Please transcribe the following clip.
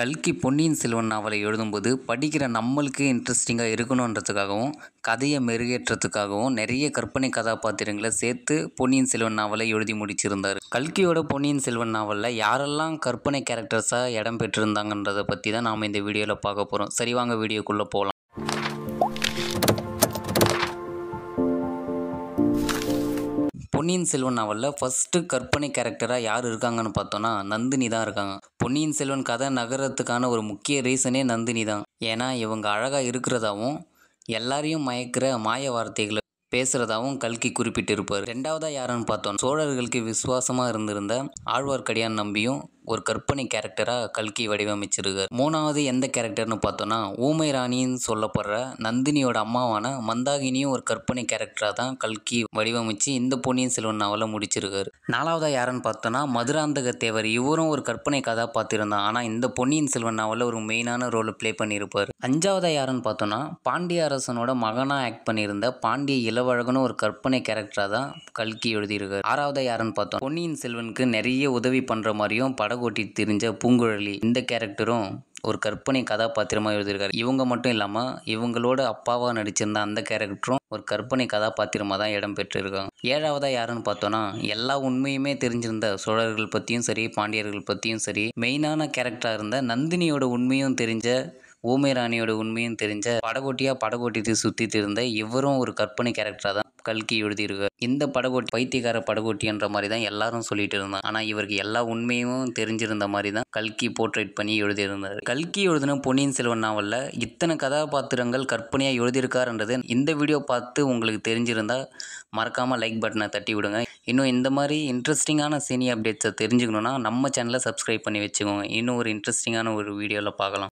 கல்கி பொன்னியின் செல்வன் நாவலை எழுதும்போது படிக்கிற நம்மளுக்கு இன்ட்ரெஸ்டிங்காக இருக்கணுன்றதுக்காகவும் கதையை மெருகேற்றத்துக்காகவும் நிறைய கற்பனை கதாபாத்திரங்களை சேர்த்து பொன்னியின் செல்வன் நாவலை எழுதி முடிச்சிருந்தார் கல்கியோட பொன்னியின் செல்வன் நாவலில் யாரெல்லாம் கற்பனை கேரக்டர்ஸாக இடம் பெற்றிருந்தாங்கன்றதை பற்றி தான் நாம் இந்த வீடியோவில் பார்க்க போகிறோம் சரி வாங்க வீடியோக்குள்ளே போகலாம் பொன்னியின் செல்வன் நாவலில் ஃபஸ்ட்டு கற்பனை கேரக்டராக யார் இருக்காங்கன்னு பார்த்தோன்னா நந்தினி தான் இருக்காங்க பொன்னியின் செல்வன் கதை நகரத்துக்கான ஒரு முக்கிய ரீசனே நந்தினி தான் ஏன்னா இவங்க அழகாக இருக்கிறதாவும் எல்லாரையும் மயக்கிற மாய வார்த்தைகளை பேசுகிறதாவும் கல்கி குறிப்பிட்டிருப்பார் ரெண்டாவதாக யாருன்னு பார்த்தோம் சோழர்களுக்கு விசுவாசமாக இருந்திருந்த ஆழ்வார்க்கடியான் நம்பியும் ஒரு கற்பனை கேரக்டராக கல்கி வடிவமைச்சிருக்கார் மூணாவது எந்த கேரக்டர்னு பார்த்தோன்னா ஊமை ராணின்னு சொல்லப்படுற நந்தினியோட அம்மாவான மந்தாகினியும் ஒரு கற்பனை கேரக்டராக தான் கல்கி வடிவமைச்சு இந்த பொன்னியின் செல்வன் நாவலை முடிச்சிருக்காரு நாலாவதாக யாருன்னு பார்த்தோன்னா மதுராந்தக தேவர் இவரும் ஒரு கற்பனை கதாபாத்திரம் தான் ஆனால் இந்த பொன்னியின் செல்வன் நாவலில் ஒரு மெயினான ரோலை ப்ளே பண்ணியிருப்பார் அஞ்சாவதாக யாருன்னு பார்த்தோன்னா பாண்டிய அரசனோட மகனாக ஆக்ட் பண்ணியிருந்த பாண்டிய இளவழகனும் ஒரு கற்பனை கேரக்டராக தான் கல்கி எழுதியிருக்காரு ஆறாவதாக யாருன்னு பார்த்தோம் பொன்னியின் செல்வனுக்கு நிறைய உதவி பண்ணுற மாதிரியும் படகோட்டி தெரிஞ்ச பூங்குழலி இந்த கேரக்டரும் ஒரு கற்பனை கதாபாத்திரமாக எழுதியிருக்காரு இவங்க மட்டும் இல்லாமல் இவங்களோட அப்பாவாக நடிச்சிருந்த அந்த கேரக்டரும் ஒரு கற்பனை கதாபாத்திரமாக தான் இடம் பெற்றிருக்காங்க ஏழாவதாக யாருன்னு பார்த்தோன்னா எல்லா உண்மையுமே தெரிஞ்சிருந்த சோழர்கள் பற்றியும் சரி பாண்டியர்கள் பற்றியும் சரி மெயினான கேரக்டராக இருந்த நந்தினியோட உண்மையும் தெரிஞ்ச ஊமை ராணியோட உண்மையும் தெரிஞ்ச படகோட்டியாக படகோட்டி சுற்றிட்டு இருந்த இவரும் ஒரு கற்பனை கேரக்டராக தான் கல்கி எழுதியிருக்கார் இந்த படகோட்டி பைத்தியக்கார படகோட்டின்ற மாதிரி தான் எல்லாரும் சொல்லிட்டு இருந்தாங்க ஆனால் இவருக்கு எல்லா உண்மையும் தெரிஞ்சிருந்த மாதிரி தான் கல்கி போர்ட்ரேட் பண்ணி எழுதியிருந்தார் கல்கி எழுதின பொன்னியின் செல்வன் நாவலில் இத்தனை கதாபாத்திரங்கள் கற்பனையாக எழுதியிருக்காருன்றது இந்த வீடியோ பார்த்து உங்களுக்கு தெரிஞ்சிருந்தால் மறக்காமல் லைக் பட்டனை தட்டி விடுங்க இன்னும் இந்த மாதிரி இன்ட்ரெஸ்டிங்கான சீனி அப்டேட்ஸை தெரிஞ்சுக்கணுன்னா நம்ம சேனலை சப்ஸ்கிரைப் பண்ணி வச்சுக்கோங்க இன்னும் ஒரு இன்ட்ரெஸ்டிங்கான ஒரு வீடியோவில் பார்க்கலாம்